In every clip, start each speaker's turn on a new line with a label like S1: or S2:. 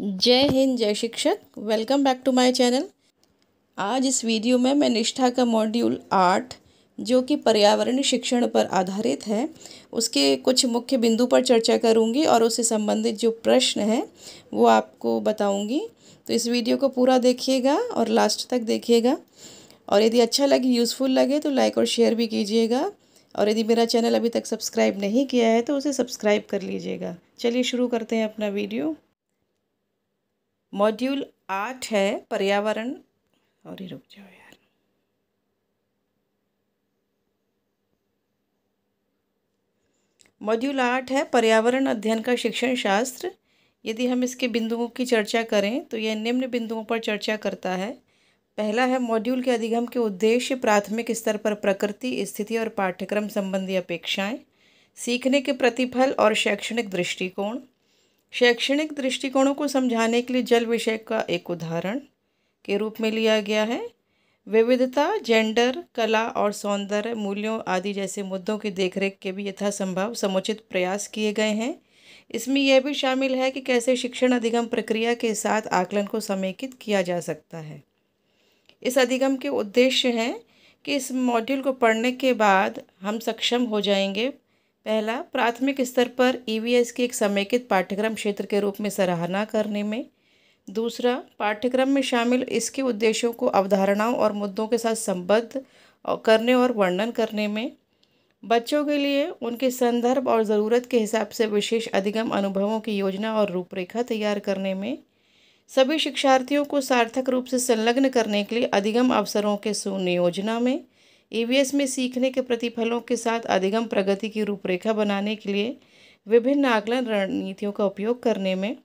S1: जय हिंद जय शिक्षक welcome back to my channel आज इस वीडियो में मैं निष्ठा का मॉड्यूल आठ जो कि पर्यावरण शिक्षण पर आधारित है उसके कुछ मुख्य बिंदु पर चर्चा करूंगी और उससे संबंधित जो प्रश्न हैं वो आपको बताऊंगी तो इस वीडियो को पूरा देखिएगा और लास्ट तक देखिएगा और यदि अच्छा लगे यूज़फुल लगे तो लाइक और शेयर भी कीजिएगा और यदि मेरा चैनल अभी तक सब्सक्राइब नहीं किया है तो उसे सब्सक्राइब कर लीजिएगा चलिए शुरू करते हैं अपना वीडियो मॉड्यूल आठ है पर्यावरण और ये रुक जाओ यार मॉड्यूल आठ है पर्यावरण अध्ययन का शिक्षण शास्त्र यदि हम इसके बिंदुओं की चर्चा करें तो यह निम्न बिंदुओं पर चर्चा करता है पहला है मॉड्यूल के अधिगम के उद्देश्य प्राथमिक स्तर पर प्रकृति स्थिति और पाठ्यक्रम संबंधी अपेक्षाएं सीखने के प्रतिफल और शैक्षणिक दृष्टिकोण शैक्षणिक दृष्टिकोणों को समझाने के लिए जल विषय का एक उदाहरण के रूप में लिया गया है विविधता जेंडर कला और सौंदर्य मूल्यों आदि जैसे मुद्दों की देखरेख के भी यथासंभव समुचित प्रयास किए गए हैं इसमें यह भी शामिल है कि कैसे शिक्षण अधिगम प्रक्रिया के साथ आकलन को समेकित किया जा सकता है इस अधिगम के उद्देश्य हैं कि इस मॉड्यूल को पढ़ने के बाद हम सक्षम हो जाएंगे पहला प्राथमिक स्तर पर ईवीएस e की एक समेकित पाठ्यक्रम क्षेत्र के रूप में सराहना करने में दूसरा पाठ्यक्रम में शामिल इसके उद्देश्यों को अवधारणाओं और मुद्दों के साथ संबद्ध करने और वर्णन करने में बच्चों के लिए उनके संदर्भ और ज़रूरत के हिसाब से विशेष अधिगम अनुभवों की योजना और रूपरेखा तैयार करने में सभी शिक्षार्थियों को सार्थक रूप से संलग्न करने के लिए अधिगम अवसरों के सुनियोजना में ईवीएस e में सीखने के प्रतिफलों के साथ अधिगम प्रगति की रूपरेखा बनाने के लिए विभिन्न आकलन रणनीतियों का उपयोग करने में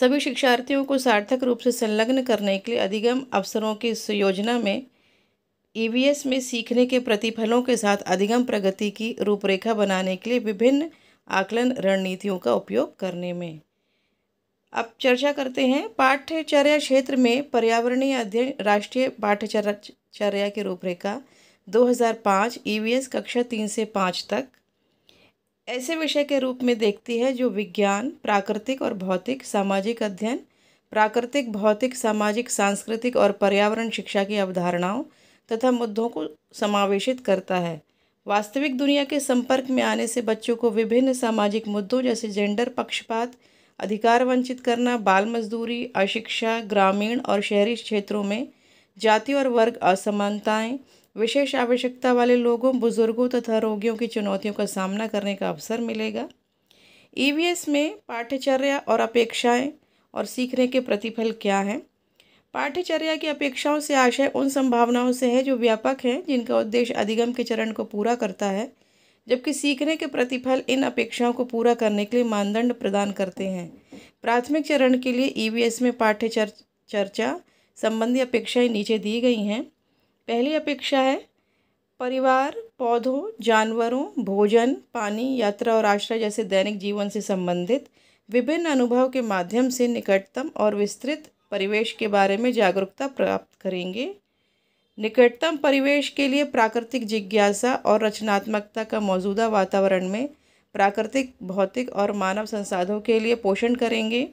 S1: सभी शिक्षार्थियों को सार्थक रूप से संलग्न करने के लिए अधिगम अवसरों की योजना में ईवीएस e में सीखने के प्रतिफलों के साथ अधिगम प्रगति की रूपरेखा बनाने के लिए विभिन्न आकलन रणनीतियों का उपयोग करने में अब चर्चा करते हैं पाठ्यचर्या क्षेत्र में पर्यावरणीय अध्ययन राष्ट्रीय पाठ्यचर्या चर्या की रूपरेखा 2005 ईवीएस e कक्षा तीन से पाँच तक ऐसे विषय के रूप में देखती है जो विज्ञान प्राकृतिक और भौतिक सामाजिक अध्ययन प्राकृतिक भौतिक सामाजिक सांस्कृतिक और पर्यावरण शिक्षा की अवधारणाओं तथा मुद्दों को समावेशित करता है वास्तविक दुनिया के संपर्क में आने से बच्चों को विभिन्न सामाजिक मुद्दों जैसे जेंडर पक्षपात अधिकार वंचित करना बाल मजदूरी अशिक्षा ग्रामीण और शहरी क्षेत्रों में जाति और वर्ग असमानताएं विशेष आवश्यकता वाले लोगों बुजुर्गों तथा रोगियों की चुनौतियों का सामना करने का अवसर मिलेगा ईवीएस e में पाठ्यचर्या और अपेक्षाएं और सीखने के प्रतिफल क्या हैं पाठ्यचर्या की अपेक्षाओं से आशय उन संभावनाओं से है जो व्यापक हैं जिनका उद्देश्य अधिगम के चरण को पूरा करता है जबकि सीखने के प्रतिफल इन अपेक्षाओं को पूरा करने के लिए मानदंड प्रदान करते हैं प्राथमिक चरण के लिए ईवीएस e में पाठ्य चर्चा संबंधी अपेक्षाएं नीचे दी गई हैं पहली अपेक्षा है परिवार पौधों जानवरों भोजन पानी यात्रा और आश्रय जैसे दैनिक जीवन से संबंधित विभिन्न अनुभव के माध्यम से निकटतम और विस्तृत परिवेश के बारे में जागरूकता प्राप्त करेंगे निकटतम परिवेश के लिए प्राकृतिक जिज्ञासा और रचनात्मकता का मौजूदा वातावरण में प्राकृतिक भौतिक और मानव संसाधनों के लिए पोषण करेंगे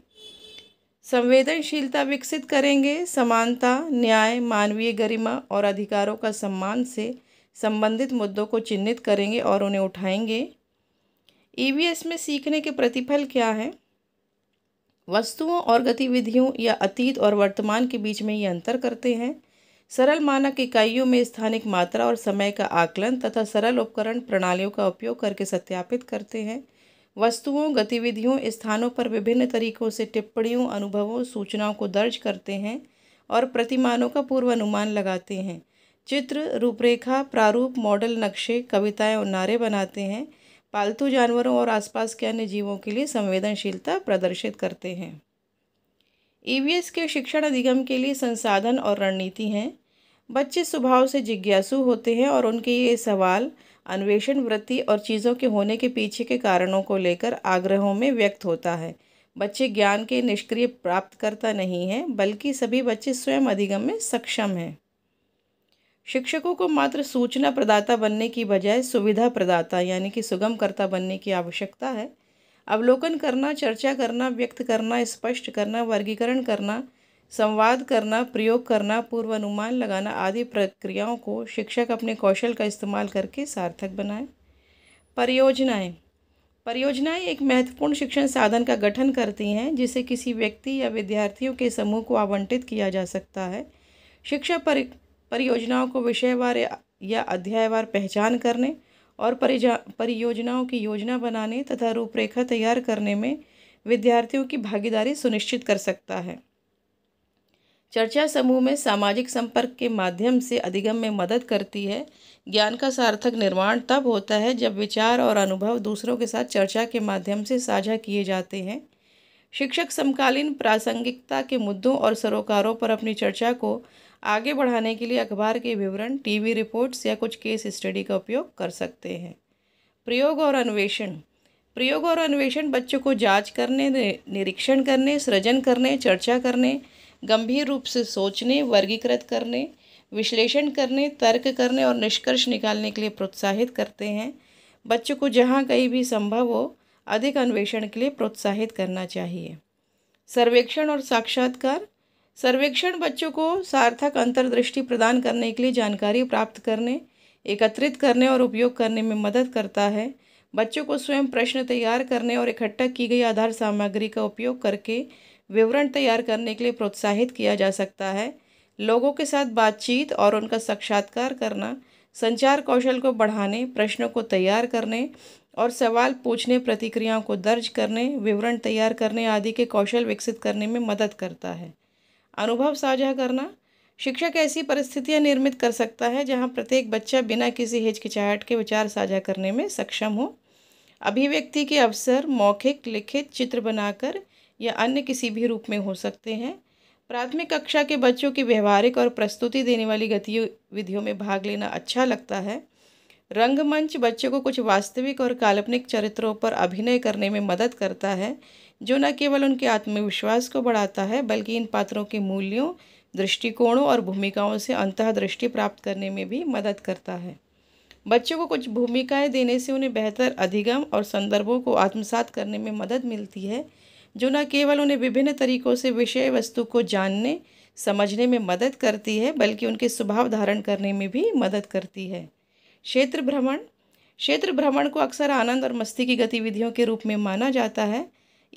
S1: संवेदनशीलता विकसित करेंगे समानता न्याय मानवीय गरिमा और अधिकारों का सम्मान से संबंधित मुद्दों को चिन्हित करेंगे और उन्हें उठाएंगे ईवीएस e में सीखने के प्रतिफल क्या हैं वस्तुओं और गतिविधियों या अतीत और वर्तमान के बीच में ये अंतर करते हैं सरल मानक इकाइयों में स्थानिक मात्रा और समय का आकलन तथा सरल उपकरण प्रणालियों का उपयोग करके सत्यापित करते हैं वस्तुओं गतिविधियों स्थानों पर विभिन्न तरीकों से टिप्पणियों अनुभवों सूचनाओं को दर्ज करते हैं और प्रतिमानों का पूर्वानुमान लगाते हैं चित्र रूपरेखा प्रारूप मॉडल नक्शे कविताएं और नारे बनाते हैं पालतू जानवरों और आसपास के अन्य जीवों के लिए संवेदनशीलता प्रदर्शित करते हैं ईवीएस e के शिक्षण अधिगम के लिए संसाधन और रणनीति हैं बच्चे स्वभाव से जिज्ञासु होते हैं और उनके ये सवाल अन्वेषण वृत्ति और चीज़ों के होने के पीछे के कारणों को लेकर आग्रहों में व्यक्त होता है बच्चे ज्ञान के निष्क्रिय प्राप्तकर्ता नहीं हैं बल्कि सभी बच्चे स्वयं अधिगम में सक्षम हैं शिक्षकों को मात्र सूचना प्रदाता बनने की बजाय सुविधा प्रदाता यानी कि सुगमकर्ता बनने की आवश्यकता है अवलोकन करना चर्चा करना व्यक्त करना स्पष्ट करना वर्गीकरण करना संवाद करना प्रयोग करना पूर्वानुमान लगाना आदि प्रक्रियाओं को शिक्षक अपने कौशल का इस्तेमाल करके सार्थक बनाए परियोजनाएं परियोजनाएं एक महत्वपूर्ण शिक्षण साधन का गठन करती हैं जिसे किसी व्यक्ति या विद्यार्थियों के समूह को आवंटित किया जा सकता है शिक्षा पर परियोजनाओं को विषयवार या अध्यायवार पहचान करने और परिजा परियोजनाओं की योजना बनाने तथा रूपरेखा तैयार करने में विद्यार्थियों की भागीदारी सुनिश्चित कर सकता है चर्चा समूह में सामाजिक संपर्क के माध्यम से अधिगम में मदद करती है ज्ञान का सार्थक निर्माण तब होता है जब विचार और अनुभव दूसरों के साथ चर्चा के माध्यम से साझा किए जाते हैं शिक्षक समकालीन प्रासंगिकता के मुद्दों और सरोकारों पर अपनी चर्चा को आगे बढ़ाने के लिए अखबार के विवरण टीवी रिपोर्ट्स या कुछ केस स्टडी का उपयोग कर सकते हैं प्रयोग और अन्वेषण प्रयोग और अन्वेषण बच्चों को जांच करने निरीक्षण करने सृजन करने चर्चा करने गंभीर रूप से सोचने वर्गीकृत करने विश्लेषण करने तर्क करने और निष्कर्ष निकालने के लिए प्रोत्साहित करते हैं बच्चों को जहाँ कहीं भी संभव हो अधिक अन्वेषण के लिए प्रोत्साहित करना चाहिए सर्वेक्षण और साक्षात्कार सर्वेक्षण बच्चों को सार्थक अंतर्दृष्टि प्रदान करने के लिए जानकारी प्राप्त करने एकत्रित करने और उपयोग करने में मदद करता है बच्चों को स्वयं प्रश्न तैयार करने और इकट्ठा की गई आधार सामग्री का उपयोग करके विवरण तैयार करने के लिए प्रोत्साहित किया जा सकता है लोगों के साथ बातचीत और उनका साक्षात्कार करना संचार कौशल को बढ़ाने प्रश्नों को तैयार करने और सवाल पूछने प्रतिक्रियाओं को दर्ज करने विवरण तैयार करने आदि के कौशल विकसित करने में मदद करता है अनुभव साझा करना शिक्षक ऐसी परिस्थितियां निर्मित कर सकता है जहां प्रत्येक बच्चा बिना किसी हिचकिचाहट के विचार साझा करने में सक्षम हो अभिव्यक्ति के अवसर मौखिक लिखित चित्र बनाकर या अन्य किसी भी रूप में हो सकते हैं प्राथमिक कक्षा के बच्चों की व्यवहारिक और प्रस्तुति देने वाली गतिविधियों में भाग लेना अच्छा लगता है रंगमंच बच्चों को कुछ वास्तविक और काल्पनिक चरित्रों पर अभिनय करने में मदद करता है जो न केवल उनके आत्मविश्वास को बढ़ाता है बल्कि इन पात्रों के मूल्यों दृष्टिकोणों और भूमिकाओं से अंतःदृष्टि प्राप्त करने में भी मदद करता है बच्चों को कुछ भूमिकाएं देने से उन्हें बेहतर अधिगम और संदर्भों को आत्मसात करने में मदद मिलती है जो न केवल उन्हें विभिन्न तरीकों से विषय वस्तु को जानने समझने में मदद करती है बल्कि उनके स्वभाव धारण करने में भी मदद करती है क्षेत्र भ्रमण क्षेत्र भ्रमण को अक्सर आनंद और मस्ती की गतिविधियों के रूप में माना जाता है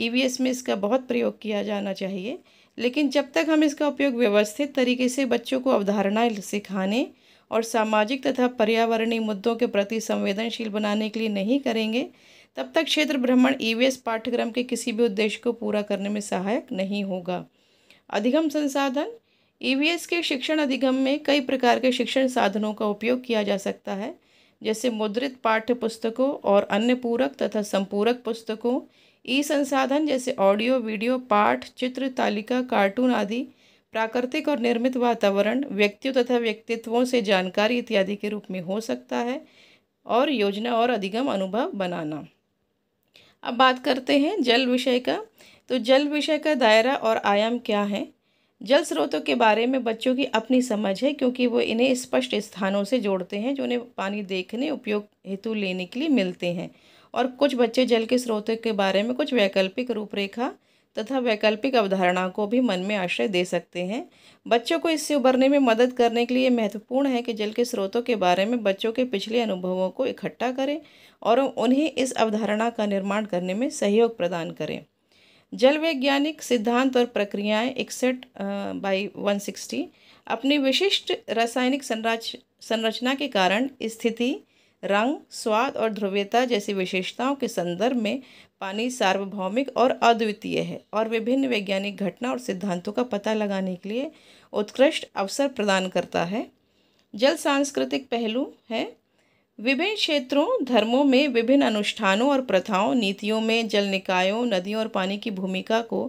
S1: ईवीएस e में इसका बहुत प्रयोग किया जाना चाहिए लेकिन जब तक हम इसका उपयोग व्यवस्थित तरीके से बच्चों को अवधारणाएं सिखाने और सामाजिक तथा पर्यावरणीय मुद्दों के प्रति संवेदनशील बनाने के लिए नहीं करेंगे तब तक क्षेत्र भ्रमण ईवीएस e पाठ्यक्रम के किसी भी उद्देश्य को पूरा करने में सहायक नहीं होगा अधिगम संसाधन ईवीएस e के शिक्षण अधिगम में कई प्रकार के शिक्षण साधनों का उपयोग किया जा सकता है जैसे मुद्रित पाठ्य पुस्तकों और अन्य पूरक तथा संपूरक पुस्तकों ई संसाधन जैसे ऑडियो वीडियो पाठ चित्र तालिका कार्टून आदि प्राकृतिक और निर्मित वातावरण व्यक्तियों तथा व्यक्तित्वों से जानकारी इत्यादि के रूप में हो सकता है और योजना और अधिगम अनुभव बनाना अब बात करते हैं जल विषय का तो जल विषय का दायरा और आयाम क्या है जल स्रोतों के बारे में बच्चों की अपनी समझ है क्योंकि वो इन्हें स्पष्ट स्थानों से जोड़ते हैं जो उन्हें पानी देखने उपयोग हेतु लेने के लिए मिलते हैं और कुछ बच्चे जल के स्रोतों के बारे में कुछ वैकल्पिक रूपरेखा तथा वैकल्पिक अवधारणा को भी मन में आश्रय दे सकते हैं बच्चों को इससे उभरने में मदद करने के लिए महत्वपूर्ण है कि जल के स्रोतों के बारे में बच्चों के पिछले अनुभवों को इकट्ठा करें और उन्हें इस अवधारणा का निर्माण करने में सहयोग प्रदान करें जल वैज्ञानिक सिद्धांत और प्रक्रियाएं इकसठ बाई वन सिक्सटी अपनी विशिष्ट रासायनिक संरच संरचना के कारण स्थिति रंग स्वाद और ध्रुवीयता जैसी विशेषताओं के संदर्भ में पानी सार्वभौमिक और अद्वितीय है और विभिन्न वैज्ञानिक घटना और सिद्धांतों का पता लगाने के लिए उत्कृष्ट अवसर प्रदान करता है जल सांस्कृतिक पहलू है विभिन्न क्षेत्रों धर्मों में विभिन्न अनुष्ठानों और प्रथाओं नीतियों में जल निकायों नदियों और पानी की भूमिका को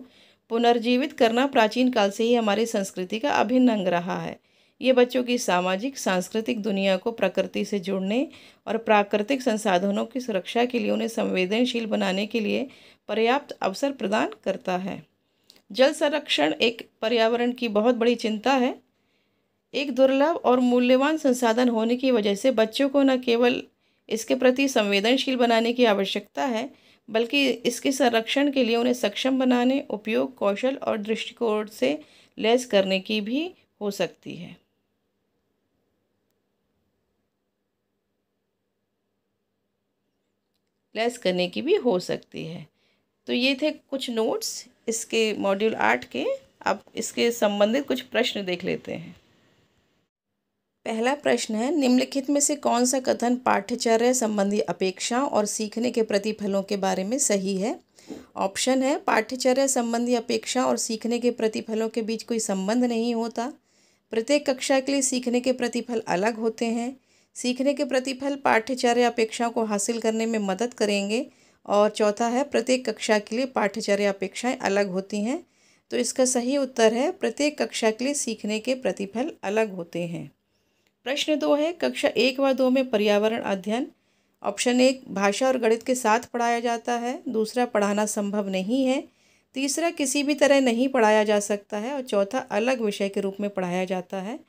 S1: पुनर्जीवित करना प्राचीन काल से ही हमारी संस्कृति का अभिन्न अंग रहा है ये बच्चों की सामाजिक सांस्कृतिक दुनिया को प्रकृति से जुड़ने और प्राकृतिक संसाधनों की सुरक्षा के लिए उन्हें संवेदनशील बनाने के लिए पर्याप्त अवसर प्रदान करता है जल संरक्षण एक पर्यावरण की बहुत बड़ी चिंता है एक दुर्लभ और मूल्यवान संसाधन होने की वजह से बच्चों को न केवल इसके प्रति संवेदनशील बनाने की आवश्यकता है बल्कि इसके संरक्षण के लिए उन्हें सक्षम बनाने उपयोग कौशल और दृष्टिकोण से लैस करने की भी हो सकती है लेस करने की भी हो सकती है तो ये थे कुछ नोट्स इसके मॉड्यूल आठ के अब इसके संबंधित कुछ प्रश्न देख लेते हैं पहला प्रश्न है निम्नलिखित में से कौन सा कथन पाठ्यचर्य संबंधी अपेक्षाओं और सीखने के प्रतिफलों के बारे में सही है ऑप्शन है पाठ्यचर्य संबंधी अपेक्षा और सीखने के प्रतिफलों के बीच कोई संबंध नहीं होता प्रत्येक कक्षा के लिए सीखने के प्रतिफल अलग होते हैं सीखने के प्रतिफल पाठ्यचर्य अपेक्षाओं को हासिल करने में मदद करेंगे और चौथा है प्रत्येक कक्षा के लिए पाठ्यचर्य अपेक्षाएं अलग होती हैं तो इसका सही उत्तर है प्रत्येक कक्षा के लिए सीखने के प्रतिफल अलग होते हैं प्रश्न दो है कक्षा एक व दो में पर्यावरण अध्ययन ऑप्शन एक भाषा और गणित के साथ पढ़ाया जाता है दूसरा पढ़ाना संभव नहीं है तीसरा किसी भी तरह नहीं पढ़ाया जा सकता है और चौथा अलग विषय के रूप में पढ़ाया जाता है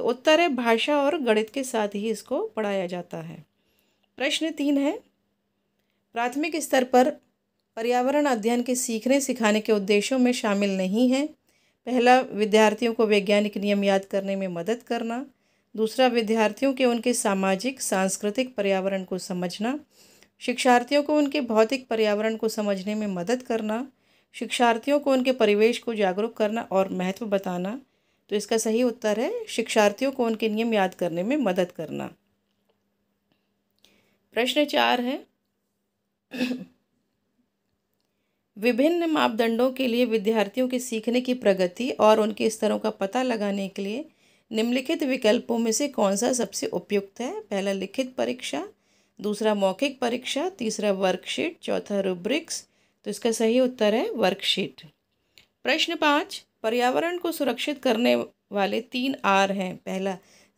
S1: तो उत्तर है भाषा और गणित के साथ ही इसको पढ़ाया जाता है प्रश्न तीन है प्राथमिक स्तर पर पर्यावरण अध्ययन के सीखने सिखाने के उद्देश्यों में शामिल नहीं है पहला विद्यार्थियों को वैज्ञानिक नियम याद करने में मदद करना दूसरा विद्यार्थियों के उनके सामाजिक सांस्कृतिक पर्यावरण को समझना शिक्षार्थियों को उनके भौतिक पर्यावरण को समझने में मदद करना शिक्षार्थियों को उनके परिवेश को जागरूक करना और महत्व बताना तो इसका सही उत्तर है शिक्षार्थियों को उनके नियम याद करने में मदद करना प्रश्न चार है विभिन्न मापदंडों के लिए विद्यार्थियों के सीखने की प्रगति और उनके स्तरों का पता लगाने के लिए निम्नलिखित विकल्पों में से कौन सा सबसे उपयुक्त है पहला लिखित परीक्षा दूसरा मौखिक परीक्षा तीसरा वर्कशीट चौथा रूब्रिक्स तो इसका सही उत्तर है वर्कशीट प्रश्न पाँच पर्यावरण को सुरक्षित करने वाले तीन आर हैं पहला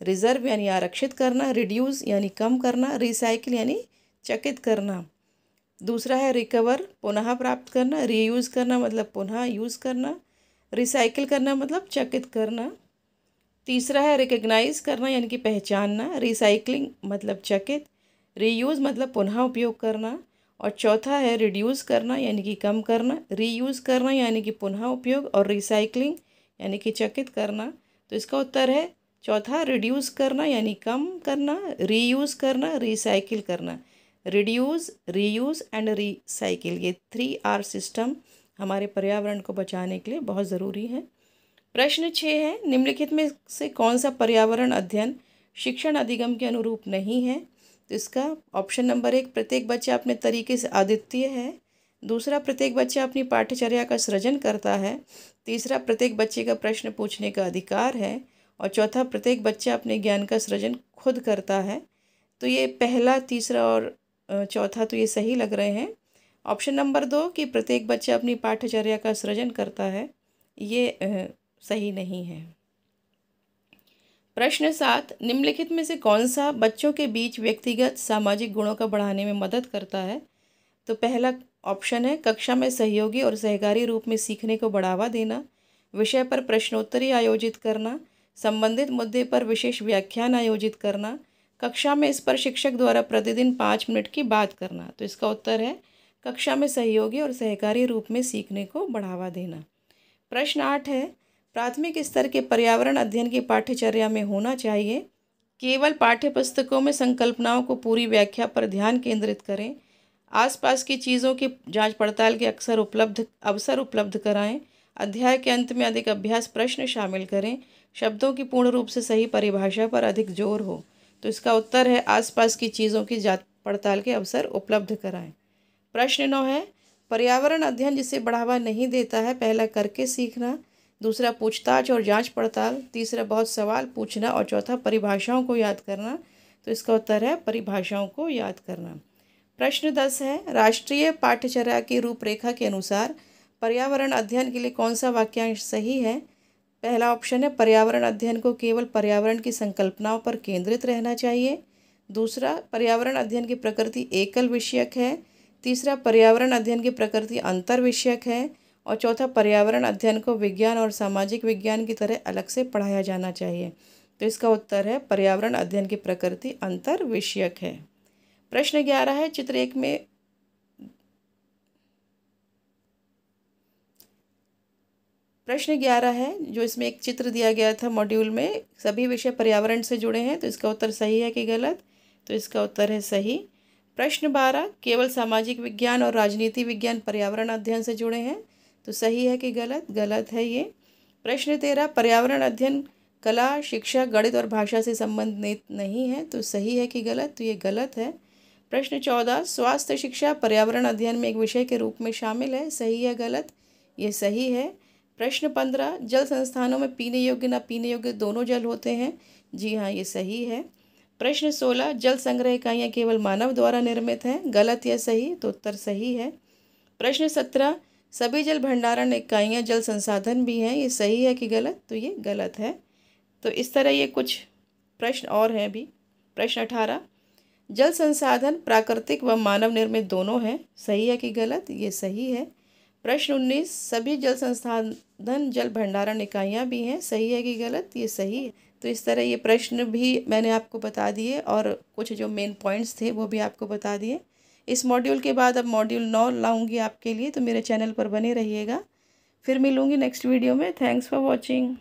S1: रिजर्व यानी आरक्षित करना रिड्यूस यानी कम करना रिसाइकिल यानी चकित करना दूसरा है रिकवर पुनः प्राप्त करना रीयूज़ करना मतलब पुनः यूज़ करना रिसाइकिल करना मतलब चकित करना तीसरा है रिकग्नाइज करना यानी कि पहचानना रिसाइकलिंग मतलब चकित रीयूज़ मतलब पुनः उपयोग करना और चौथा है रिड्यूस करना यानी कि कम करना रीयूज़ करना यानी कि पुनः उपयोग और रिसाइकलिंग यानी कि चकित करना तो इसका उत्तर है चौथा रिड्यूस करना यानी कम करना रीयूज़ करना रिसाइकिल करना रिड्यूस रीयूज़ एंड रिसाइकिल ये थ्री आर सिस्टम हमारे पर्यावरण को बचाने के लिए बहुत ज़रूरी है प्रश्न छः है निम्नलिखित में से कौन सा पर्यावरण अध्ययन शिक्षण अधिगम के अनुरूप नहीं है तो इसका ऑप्शन नंबर एक प्रत्येक बच्चा अपने तरीके से आदित्य है दूसरा प्रत्येक बच्चा अपनी पाठ्यचर्या का सृजन करता है तीसरा प्रत्येक बच्चे का प्रश्न पूछने का अधिकार है और चौथा प्रत्येक बच्चा अपने ज्ञान का सृजन खुद करता है तो ये पहला तीसरा और चौथा तो ये सही लग रहे हैं ऑप्शन नंबर दो कि प्रत्येक बच्चा अपनी पाठ्यचर्या का सृजन करता है ये सही नहीं है प्रश्न सात निम्नलिखित में से कौन सा बच्चों के बीच व्यक्तिगत सामाजिक गुणों का बढ़ाने में मदद करता है तो पहला ऑप्शन है कक्षा में सहयोगी और सहकारी रूप में सीखने को बढ़ावा देना विषय पर प्रश्नोत्तरी आयोजित करना संबंधित मुद्दे पर विशेष व्याख्यान आयोजित करना कक्षा में इस पर शिक्षक द्वारा प्रतिदिन पाँच मिनट की बात करना तो इसका उत्तर है कक्षा में सहयोगी और सहकारी रूप में सीखने को बढ़ावा देना प्रश्न आठ है प्राथमिक स्तर के पर्यावरण अध्ययन की पाठ्यचर्या में होना चाहिए केवल पाठ्यपुस्तकों में संकल्पनाओं को पूरी व्याख्या पर ध्यान केंद्रित करें आसपास की चीज़ों की जांच पड़ताल के अक्सर उपलब्ध अवसर उपलब्ध कराएं अध्याय के अंत में अधिक अभ्यास प्रश्न शामिल करें शब्दों की पूर्ण रूप से सही परिभाषा पर अधिक जोर हो तो इसका उत्तर है आसपास की चीज़ों की जांच पड़ताल के अवसर उपलब्ध कराएँ प्रश्न नौ है पर्यावरण अध्ययन जिसे बढ़ावा नहीं देता है पहला करके सीखना दूसरा पूछताछ और जांच पड़ताल तीसरा बहुत सवाल पूछना और चौथा परिभाषाओं को याद करना तो इसका उत्तर है परिभाषाओं को याद करना प्रश्न दस है राष्ट्रीय पाठ्यचर्या की रूपरेखा के अनुसार पर्यावरण अध्ययन के लिए कौन सा वाक्यांश सही है पहला ऑप्शन है पर्यावरण अध्ययन को केवल पर्यावरण की संकल्पनाओं पर केंद्रित रहना चाहिए दूसरा पर्यावरण अध्ययन की प्रकृति एकल विषयक है तीसरा पर्यावरण अध्ययन की प्रकृति अंतर विषयक है और चौथा पर्यावरण अध्ययन को विज्ञान और सामाजिक विज्ञान की तरह अलग से पढ़ाया जाना चाहिए तो इसका उत्तर है पर्यावरण अध्ययन की प्रकृति अंतर विषयक है प्रश्न ग्यारह है चित्र एक में प्रश्न ग्यारह है जो इसमें एक चित्र दिया गया था मॉड्यूल में सभी विषय पर्यावरण से जुड़े हैं तो इसका उत्तर सही है कि गलत तो इसका उत्तर है सही प्रश्न बारह केवल सामाजिक विज्ञान और राजनीति विज्ञान पर्यावरण अध्ययन से जुड़े हैं तो सही है कि गलत गलत है ये प्रश्न तेरह पर्यावरण अध्ययन कला शिक्षा गणित और भाषा से संबंधित नहीं है तो सही है कि गलत तो ये गलत है प्रश्न चौदह स्वास्थ्य शिक्षा पर्यावरण अध्ययन में एक विषय के रूप में शामिल है सही है गलत ये सही है प्रश्न पंद्रह जल संस्थानों में पीने योग्य ना पीने योग्य दोनों जल होते हैं जी हाँ ये सही है प्रश्न सोलह जल संग्रह इकाइयाँ केवल मानव द्वारा निर्मित हैं गलत या सही तो उत्तर सही है प्रश्न सत्रह सभी जल भंडारण इकाइयाँ जल संसाधन भी हैं ये सही है कि गलत तो ये गलत है तो इस तरह ये कुछ प्रश्न और हैं भी प्रश्न अठारह जल संसाधन प्राकृतिक व मानव निर्मित दोनों हैं सही है कि गलत ये सही है प्रश्न उन्नीस सभी जल संसाधन जल भंडारण इकाइयाँ भी हैं सही है कि गलत ये सही है तो इस तरह ये प्रश्न भी मैंने आपको बता दिए और कुछ जो मेन पॉइंट्स थे वो भी आपको बता दिए इस मॉड्यूल के बाद अब मॉड्यूल नौ लाऊंगी आपके लिए तो मेरे चैनल पर बने रहिएगा फिर मिलूंगी नेक्स्ट वीडियो में थैंक्स फॉर वॉचिंग